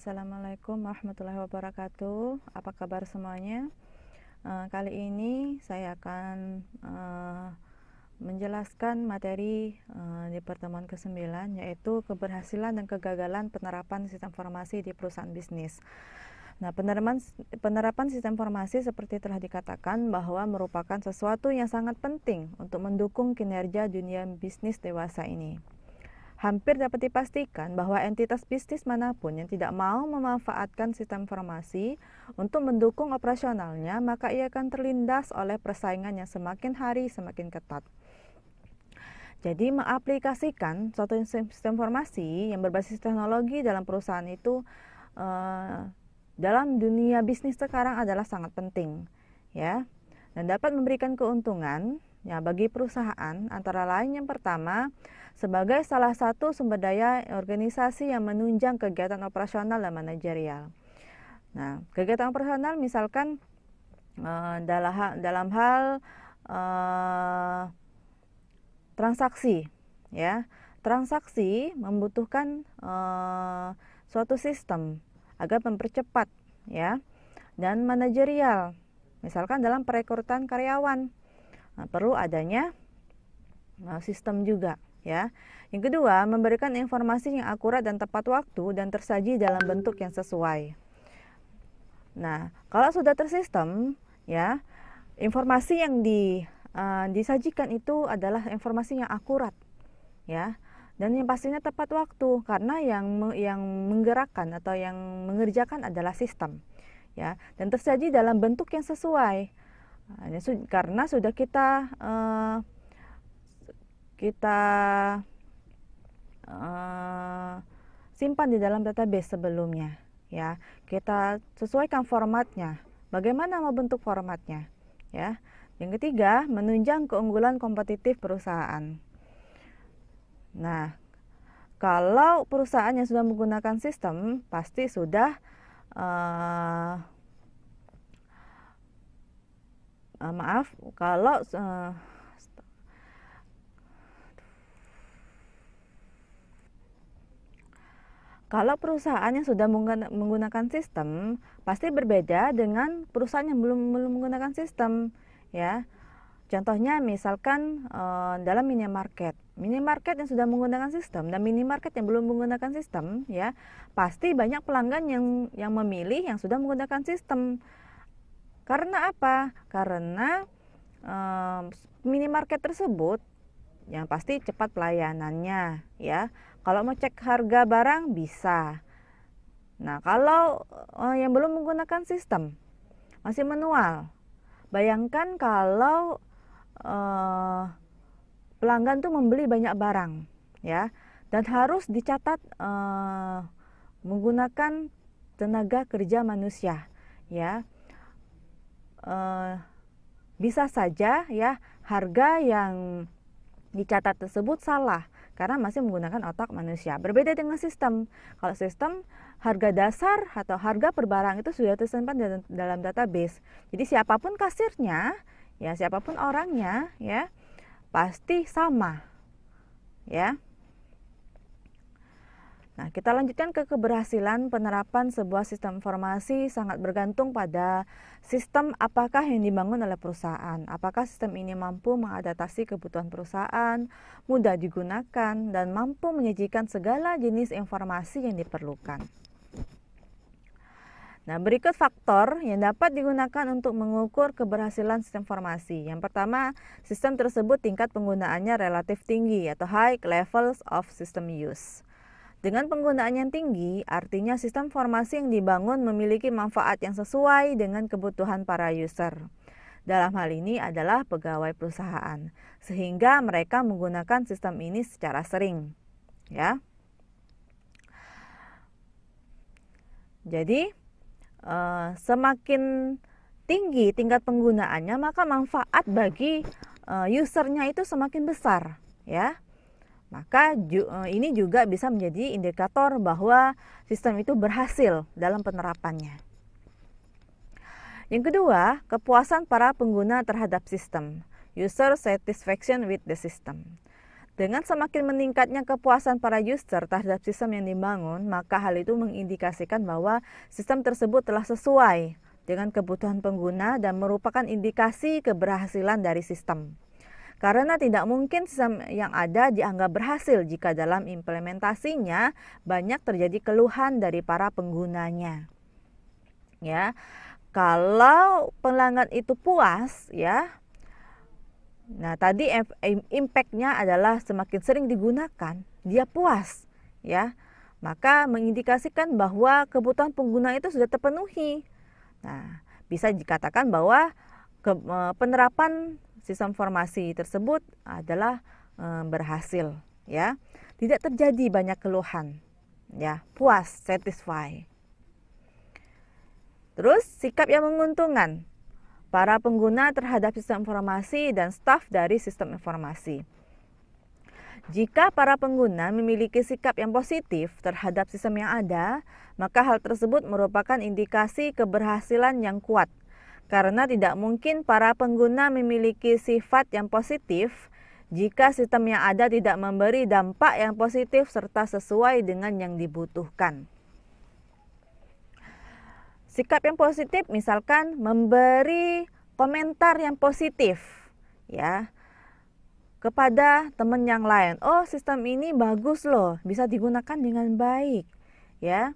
Assalamualaikum warahmatullahi wabarakatuh. Apa kabar semuanya? Uh, kali ini saya akan uh, menjelaskan materi uh, di pertemuan ke-9 yaitu keberhasilan dan kegagalan penerapan sistem informasi di perusahaan bisnis. Nah, penerapan penerapan sistem informasi seperti telah dikatakan bahwa merupakan sesuatu yang sangat penting untuk mendukung kinerja dunia bisnis dewasa ini. Hampir dapat dipastikan bahwa entitas bisnis manapun yang tidak mau memanfaatkan sistem informasi untuk mendukung operasionalnya, maka ia akan terlindas oleh persaingan yang semakin hari semakin ketat. Jadi mengaplikasikan suatu sistem informasi yang berbasis teknologi dalam perusahaan itu eh, dalam dunia bisnis sekarang adalah sangat penting, ya, dan dapat memberikan keuntungan ya bagi perusahaan antara lain yang pertama sebagai salah satu sumber daya organisasi yang menunjang kegiatan operasional dan manajerial. Nah, kegiatan operasional misalkan eh, dalam hal, dalam hal uh, eh, transaksi ya. Transaksi membutuhkan uh, suatu sistem agar mempercepat ya dan manajerial misalkan dalam perekrutan karyawan Nah, perlu adanya nah, sistem juga ya. Yang kedua, memberikan informasi yang akurat dan tepat waktu dan tersaji dalam bentuk yang sesuai. Nah, kalau sudah tersistem ya, informasi yang di uh, disajikan itu adalah informasi yang akurat ya dan yang pastinya tepat waktu karena yang yang menggerakkan atau yang mengerjakan adalah sistem ya dan tersaji dalam bentuk yang sesuai Nah, karena sudah kita uh, kita uh, simpan di dalam database sebelumnya ya kita sesuaikan formatnya bagaimana mau bentuk formatnya ya yang ketiga menunjang keunggulan kompetitif perusahaan nah kalau perusahaan yang sudah menggunakan sistem pasti sudah uh, uh, maaf kalau uh, kalau perusahaan yang sudah menggunakan sistem pasti berbeda dengan perusahaan yang belum belum menggunakan sistem ya contohnya misalkan e, dalam minimarket minimarket yang sudah menggunakan sistem dan minimarket yang belum menggunakan sistem ya pasti banyak pelanggan yang yang memilih yang sudah menggunakan sistem karena apa? Karena um, minimarket tersebut yang pasti cepat pelayanannya ya. Kalau mau cek harga barang bisa. Nah, kalau uh, yang belum menggunakan sistem masih manual. Bayangkan kalau uh, pelanggan tuh membeli banyak barang ya dan harus dicatat uh, menggunakan tenaga kerja manusia ya Eh, bisa saja ya harga yang dicatat tersebut salah karena masih menggunakan otak manusia. Berbeda dengan sistem. Kalau sistem harga dasar atau harga per barang itu sudah tersimpan dalam, dalam database. Jadi siapapun kasirnya, ya siapapun orangnya, ya pasti sama. Ya. Nah, kita lanjutkan ke keberhasilan penerapan sebuah sistem informasi sangat bergantung pada sistem apakah yang dibangun oleh perusahaan. Apakah sistem ini mampu mengadaptasi kebutuhan perusahaan, mudah digunakan, dan mampu menyajikan segala jenis informasi yang diperlukan. Nah, berikut faktor yang dapat digunakan untuk mengukur keberhasilan sistem informasi. Yang pertama, sistem tersebut tingkat penggunaannya relatif tinggi atau high levels of system use. Dengan penggunaan yang tinggi, artinya sistem formasi yang dibangun memiliki manfaat yang sesuai dengan kebutuhan para user. Dalam hal ini adalah pegawai perusahaan, sehingga mereka menggunakan sistem ini secara sering. Ya. Jadi, eh, semakin tinggi tingkat penggunaannya, maka manfaat bagi eh, usernya itu semakin besar, ya. Maka ju, eh, ini juga bisa menjadi indikator bahwa sistem itu berhasil dalam penerapannya. Yang kedua, kepuasan para pengguna terhadap sistem, user satisfaction with the system. Dengan semakin meningkatnya kepuasan para user terhadap sistem yang dibangun, maka hal itu mengindikasikan bahwa sistem tersebut telah sesuai dengan kebutuhan pengguna dan merupakan indikasi keberhasilan dari sistem. Karena tidak mungkin sistem yang ada dianggap berhasil jika dalam implementasinya banyak terjadi keluhan dari para penggunanya. Ya. Kalau pelanggan itu puas ya, Nah, tadi impact-nya adalah semakin sering digunakan, dia puas, ya. Maka mengindikasikan bahwa kebutuhan pengguna itu sudah terpenuhi. Nah, bisa dikatakan bahwa eh, penerapan sistem formasi tersebut adalah e, berhasil ya. Tidak terjadi banyak keluhan ya, puas, satisfy. Terus sikap yang menguntungkan para pengguna terhadap sistem informasi dan staf dari sistem informasi. Jika para pengguna memiliki sikap yang positif terhadap sistem yang ada, maka hal tersebut merupakan indikasi keberhasilan yang kuat karena tidak mungkin para pengguna memiliki sifat yang positif jika sistem yang ada tidak memberi dampak yang positif serta sesuai dengan yang dibutuhkan. Sikap yang positif misalkan memberi komentar yang positif ya kepada teman yang lain. Oh, sistem ini bagus loh, bisa digunakan dengan baik ya.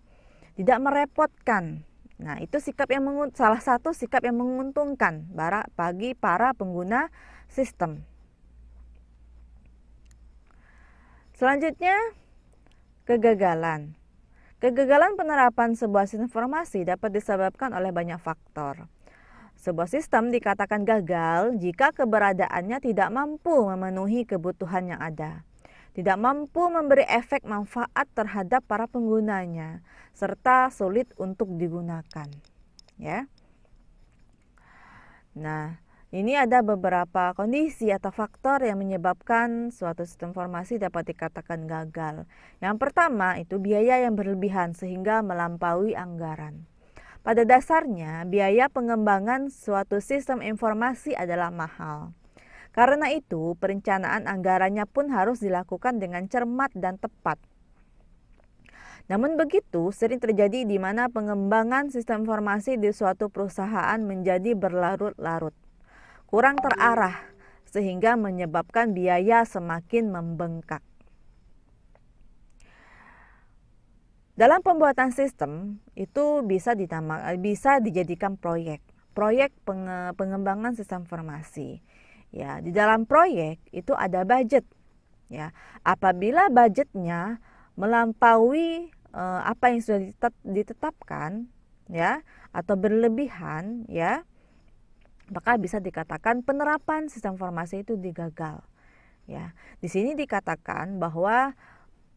Tidak merepotkan Nah, itu sikap yang salah satu sikap yang menguntungkan para, bagi para pengguna sistem. Selanjutnya, kegagalan. Kegagalan penerapan sebuah sistem informasi dapat disebabkan oleh banyak faktor. Sebuah sistem dikatakan gagal jika keberadaannya tidak mampu memenuhi kebutuhan yang ada tidak mampu memberi efek manfaat terhadap para penggunanya serta sulit untuk digunakan ya nah ini ada beberapa kondisi atau faktor yang menyebabkan suatu sistem informasi dapat dikatakan gagal. Yang pertama itu biaya yang berlebihan sehingga melampaui anggaran. Pada dasarnya, biaya pengembangan suatu sistem informasi adalah mahal. Karena itu, perencanaan anggarannya pun harus dilakukan dengan cermat dan tepat. Namun begitu, sering terjadi di mana pengembangan sistem informasi di suatu perusahaan menjadi berlarut-larut, kurang terarah, sehingga menyebabkan biaya semakin membengkak. Dalam pembuatan sistem itu bisa ditama, bisa dijadikan proyek, proyek pengembangan sistem informasi. Ya, di dalam proyek itu ada budget. Ya, apabila budgetnya melampaui eh, apa yang sudah ditetapkan, ya, atau berlebihan, ya, maka bisa dikatakan penerapan sistem formasi itu digagal. Ya, di sini dikatakan bahwa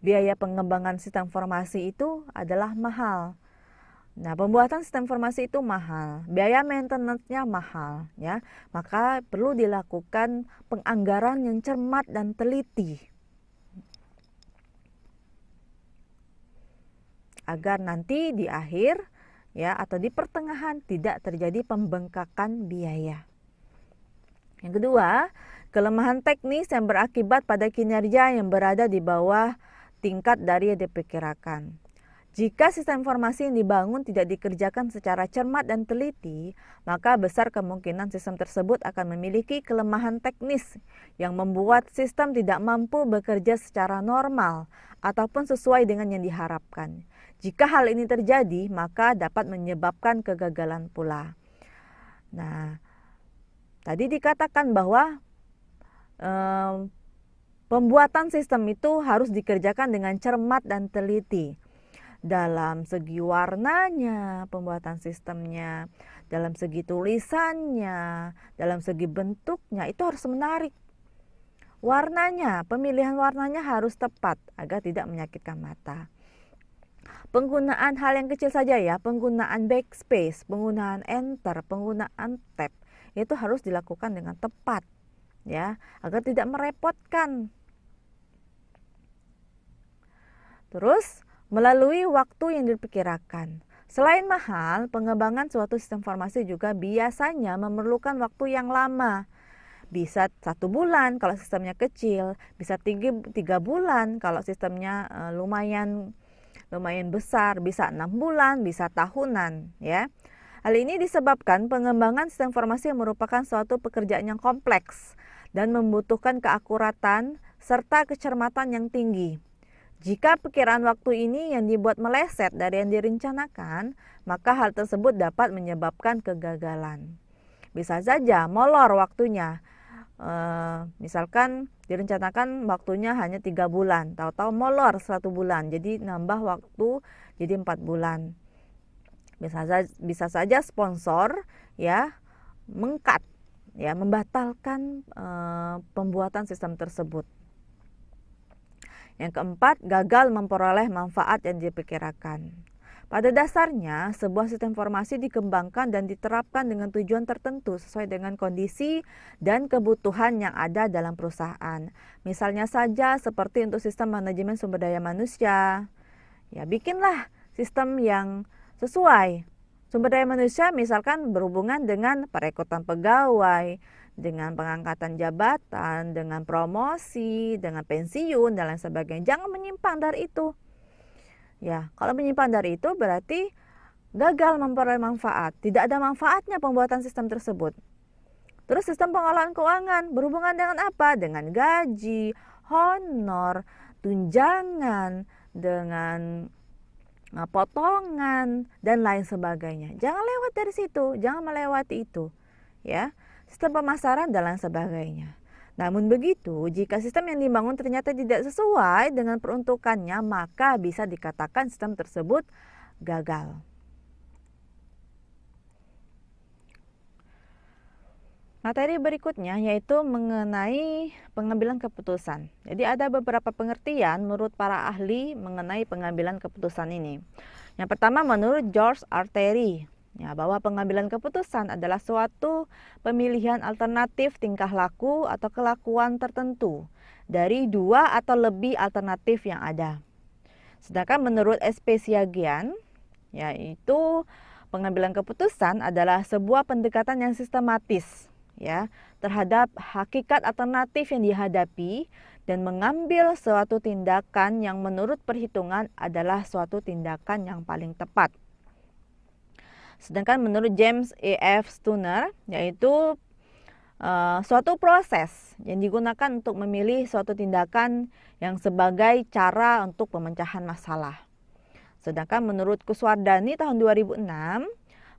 biaya pengembangan sistem formasi itu adalah mahal Nah, pembuatan sistem informasi itu mahal, biaya maintenance-nya mahal, ya. Maka perlu dilakukan penganggaran yang cermat dan teliti. Agar nanti di akhir ya atau di pertengahan tidak terjadi pembengkakan biaya. Yang kedua, kelemahan teknis yang berakibat pada kinerja yang berada di bawah tingkat dari yang diperkirakan. Jika sistem informasi yang dibangun tidak dikerjakan secara cermat dan teliti, maka besar kemungkinan sistem tersebut akan memiliki kelemahan teknis yang membuat sistem tidak mampu bekerja secara normal ataupun sesuai dengan yang diharapkan. Jika hal ini terjadi, maka dapat menyebabkan kegagalan pula. Nah, tadi dikatakan bahwa eh, pembuatan sistem itu harus dikerjakan dengan cermat dan teliti dalam segi warnanya, pembuatan sistemnya, dalam segi tulisannya, dalam segi bentuknya itu harus menarik. Warnanya, pemilihan warnanya harus tepat agar tidak menyakitkan mata. Penggunaan hal yang kecil saja ya, penggunaan backspace, penggunaan enter, penggunaan tab itu harus dilakukan dengan tepat ya, agar tidak merepotkan. Terus melalui waktu yang diperkirakan. Selain mahal, pengembangan suatu sistem farmasi juga biasanya memerlukan waktu yang lama. Bisa satu bulan kalau sistemnya kecil, bisa tiga, tiga bulan kalau sistemnya eh, lumayan lumayan besar, bisa enam bulan, bisa tahunan, ya. Hal ini disebabkan pengembangan sistem farmasi merupakan suatu pekerjaan yang kompleks dan membutuhkan keakuratan serta kecermatan yang tinggi. Jika pikiran waktu ini yang dibuat meleset dari yang direncanakan, maka hal tersebut dapat menyebabkan kegagalan. Bisa saja molor waktunya. E, misalkan direncanakan waktunya hanya tiga bulan, tahu-tahu molor satu bulan, jadi nambah waktu jadi empat bulan. Bisa saja, bisa saja sponsor ya mengkat ya membatalkan e, pembuatan sistem tersebut. Yang keempat, gagal memperoleh manfaat yang diperkirakan. Pada dasarnya, sebuah sistem formasi dikembangkan dan diterapkan dengan tujuan tertentu sesuai dengan kondisi dan kebutuhan yang ada dalam perusahaan. Misalnya saja seperti untuk sistem manajemen sumber daya manusia. Ya, bikinlah sistem yang sesuai. Sumber daya manusia misalkan berhubungan dengan perekrutan pegawai, dengan pengangkatan jabatan, dengan promosi, dengan pensiun dan lain sebagainya. Jangan menyimpang dari itu. Ya, kalau menyimpang dari itu berarti gagal memperoleh manfaat. Tidak ada manfaatnya pembuatan sistem tersebut. Terus sistem pengelolaan keuangan berhubungan dengan apa? Dengan gaji, honor, tunjangan, dengan e, potongan dan lain sebagainya. Jangan lewat dari situ, jangan melewati itu, ya sistem pemasaran dan lain sebagainya. Namun begitu, jika sistem yang dibangun ternyata tidak sesuai dengan peruntukannya, maka bisa dikatakan sistem tersebut gagal. Materi berikutnya yaitu mengenai pengambilan keputusan. Jadi ada beberapa pengertian menurut para ahli mengenai pengambilan keputusan ini. Yang pertama menurut George Arteri, Ya, bahwa pengambilan keputusan adalah suatu pemilihan alternatif tingkah laku atau kelakuan tertentu dari dua atau lebih alternatif yang ada. Sedangkan menurut SP yaitu pengambilan keputusan adalah sebuah pendekatan yang sistematis ya terhadap hakikat alternatif yang dihadapi dan mengambil suatu tindakan yang menurut perhitungan adalah suatu tindakan yang paling tepat. Sedangkan menurut James E. F. Stuner, yaitu uh, suatu proses yang digunakan untuk memilih suatu tindakan yang sebagai cara untuk pemecahan masalah. Sedangkan menurut Kuswardani tahun 2006,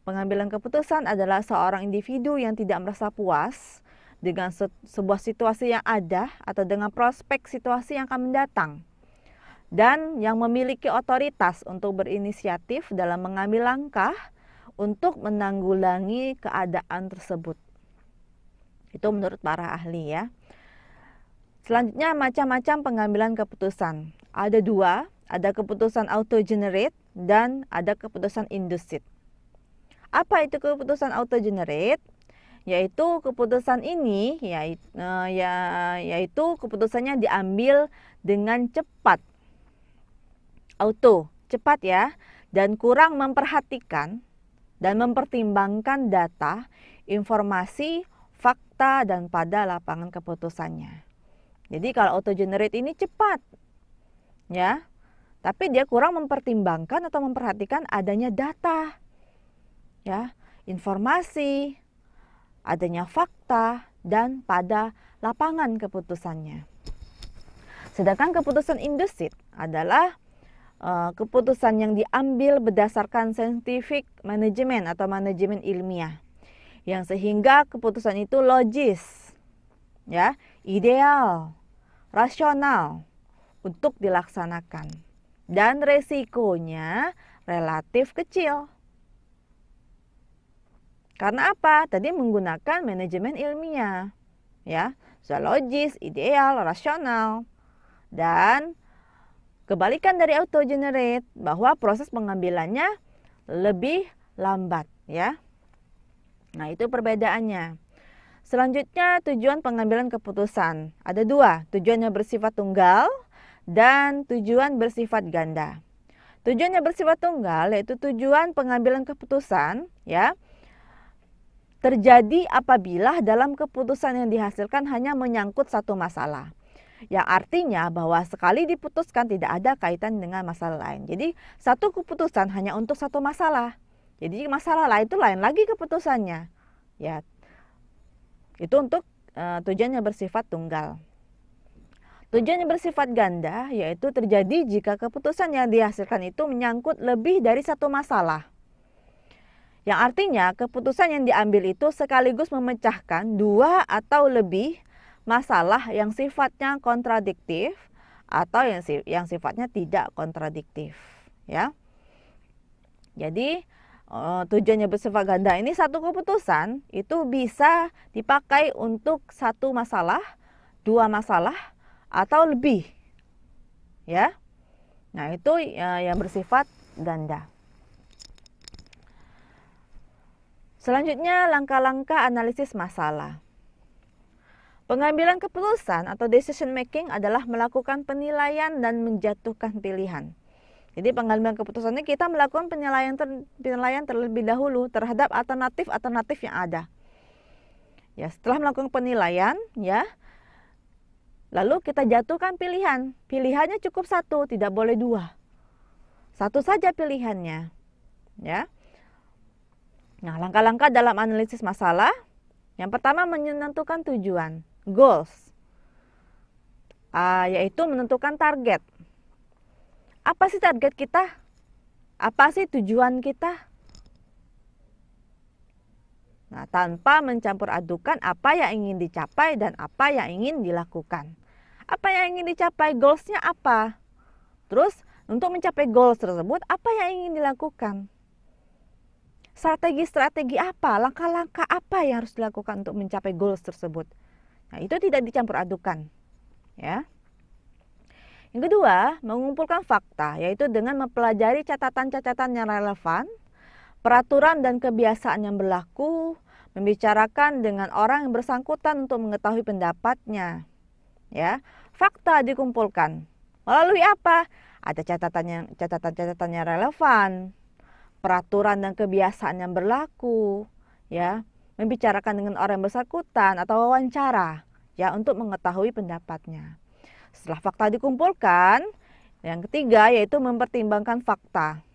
pengambilan keputusan adalah seorang individu yang tidak merasa puas dengan se sebuah situasi yang ada atau dengan prospek situasi yang akan mendatang dan yang memiliki otoritas untuk berinisiatif dalam mengambil langkah untuk menanggulangi keadaan tersebut. Itu menurut para ahli ya. Selanjutnya macam-macam pengambilan keputusan. Ada dua, ada keputusan auto generate dan ada keputusan induced. Apa itu keputusan auto generate? Yaitu keputusan ini yaitu, eh, ya, yaitu keputusannya diambil dengan cepat. Auto, cepat ya dan kurang memperhatikan dan mempertimbangkan data, informasi, fakta, dan pada lapangan keputusannya. Jadi kalau auto generate ini cepat, ya, tapi dia kurang mempertimbangkan atau memperhatikan adanya data, ya, informasi, adanya fakta, dan pada lapangan keputusannya. Sedangkan keputusan indusit adalah Eh, keputusan yang diambil berdasarkan scientific management atau manajemen ilmiah yang sehingga keputusan itu logis ya ideal rasional untuk dilaksanakan dan resikonya relatif kecil karena apa tadi menggunakan manajemen ilmiah ya sudah logis ideal rasional dan Kebalikan dari auto generate bahwa proses pengambilannya lebih lambat ya. Nah, itu perbedaannya. Selanjutnya tujuan pengambilan keputusan. Ada dua, tujuannya bersifat tunggal dan tujuan bersifat ganda. Tujuannya bersifat tunggal yaitu tujuan pengambilan keputusan ya terjadi apabila dalam keputusan yang dihasilkan hanya menyangkut satu masalah yang artinya bahwa sekali diputuskan tidak ada kaitan dengan masalah lain. Jadi satu keputusan hanya untuk satu masalah. Jadi masalah lain itu lain lagi keputusannya. Ya. Itu untuk e, tujuan bersifat tunggal. Tujuannya bersifat ganda yaitu terjadi jika keputusan yang dihasilkan itu menyangkut lebih dari satu masalah. Yang artinya keputusan yang diambil itu sekaligus memecahkan dua atau lebih masalah yang sifatnya kontradiktif atau yang yang sifatnya tidak kontradiktif ya jadi eh, tujuannya bersifat ganda ini satu keputusan itu bisa dipakai untuk satu masalah dua masalah atau lebih ya nah itu eh, yang bersifat ganda selanjutnya langkah-langkah analisis masalah Pengambilan keputusan atau decision making adalah melakukan penilaian dan menjatuhkan pilihan. Jadi pengambilan keputusannya kita melakukan penilaian ter, penilaian terlebih dahulu terhadap alternatif-alternatif yang ada. Ya, setelah melakukan penilaian, ya, lalu kita jatuhkan pilihan. Pilihannya cukup satu, tidak boleh dua. Satu saja pilihannya, ya. Nah, langkah-langkah dalam analisis masalah, yang pertama menentukan tujuan goals, uh, yaitu menentukan target. Apa sih target kita? Apa sih tujuan kita? Nah, tanpa mencampur adukan apa yang ingin dicapai dan apa yang ingin dilakukan. Apa yang ingin dicapai, goalsnya apa? Terus, untuk mencapai goals tersebut, apa yang ingin dilakukan? Strategi-strategi apa, langkah-langkah apa yang harus dilakukan untuk mencapai goals tersebut? Nah, itu tidak dicampur adukan. Ya. Yang kedua, mengumpulkan fakta yaitu dengan mempelajari catatan-catatan yang relevan, peraturan dan kebiasaan yang berlaku, membicarakan dengan orang yang bersangkutan untuk mengetahui pendapatnya. Ya, fakta dikumpulkan. Melalui apa? Ada catatan yang catatan-catatan yang relevan, peraturan dan kebiasaan yang berlaku, ya membicarakan dengan orang yang bersangkutan atau wawancara ya untuk mengetahui pendapatnya. Setelah fakta dikumpulkan, yang ketiga yaitu mempertimbangkan fakta.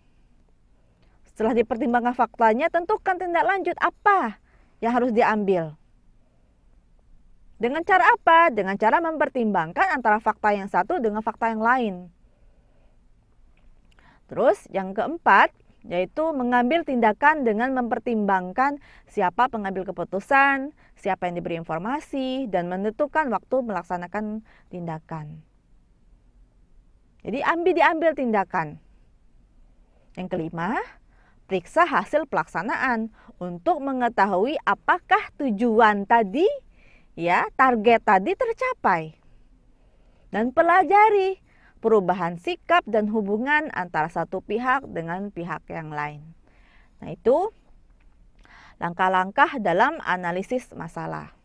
Setelah dipertimbangkan faktanya, tentukan tindak lanjut apa yang harus diambil. Dengan cara apa? Dengan cara mempertimbangkan antara fakta yang satu dengan fakta yang lain. Terus yang keempat, yaitu mengambil tindakan dengan mempertimbangkan siapa pengambil keputusan, siapa yang diberi informasi, dan menentukan waktu melaksanakan tindakan. Jadi ambil diambil tindakan. Yang kelima, periksa hasil pelaksanaan untuk mengetahui apakah tujuan tadi ya, target tadi tercapai. Dan pelajari perubahan sikap dan hubungan antara satu pihak dengan pihak yang lain. Nah, itu langkah-langkah dalam analisis masalah.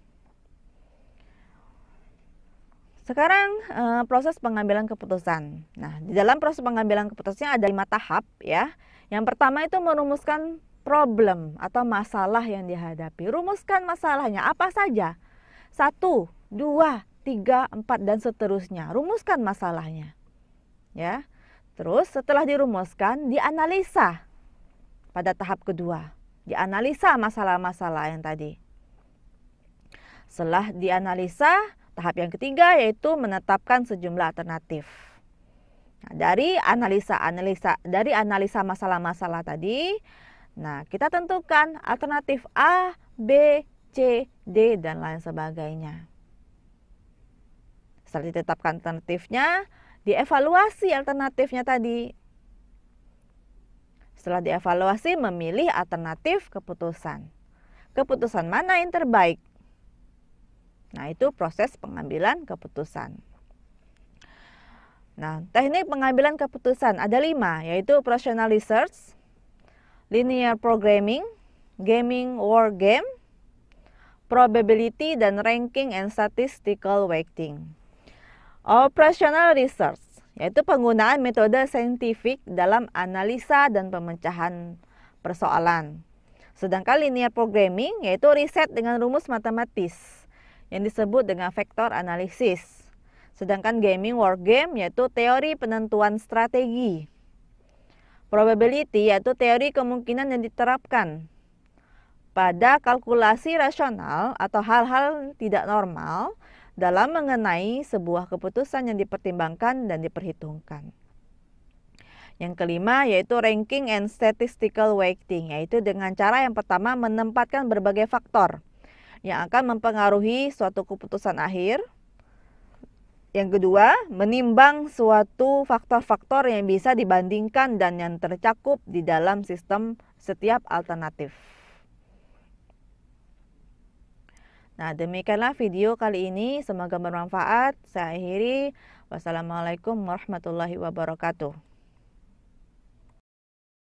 Sekarang e, proses pengambilan keputusan. Nah, di dalam proses pengambilan keputusannya ada lima tahap ya. Yang pertama itu merumuskan problem atau masalah yang dihadapi. Rumuskan masalahnya apa saja. Satu, dua, tiga, empat, dan seterusnya. Rumuskan masalahnya. Ya. Terus setelah dirumuskan, dianalisa pada tahap kedua. Dianalisa masalah-masalah yang tadi. Setelah dianalisa, tahap yang ketiga yaitu menetapkan sejumlah alternatif. Nah, dari analisa analisa dari analisa masalah-masalah tadi, nah kita tentukan alternatif A, B, C, D dan lain sebagainya. Setelah ditetapkan alternatifnya, dievaluasi alternatifnya tadi. Setelah dievaluasi, memilih alternatif keputusan. Keputusan mana yang terbaik? Nah, itu proses pengambilan keputusan. Nah, teknik pengambilan keputusan ada lima, yaitu operational research, linear programming, gaming war game, probability, dan ranking and statistical weighting. Operational Research, yaitu penggunaan metode saintifik dalam analisa dan pemecahan persoalan. Sedangkan linear programming yaitu riset dengan rumus matematis yang disebut dengan vektor analisis. Sedangkan gaming War Game yaitu teori penentuan strategi. Probability yaitu teori kemungkinan yang diterapkan pada kalkulasi rasional atau hal-hal tidak normal dalam mengenai sebuah keputusan yang dipertimbangkan dan diperhitungkan. Yang kelima yaitu ranking and statistical weighting, yaitu dengan cara yang pertama menempatkan berbagai faktor yang akan mempengaruhi suatu keputusan akhir. Yang kedua, menimbang suatu faktor-faktor yang bisa dibandingkan dan yang tercakup di dalam sistem setiap alternatif. Nah, demikianlah video kali ini. Semoga bermanfaat. Saya akhiri. Wassalamualaikum warahmatullahi wabarakatuh.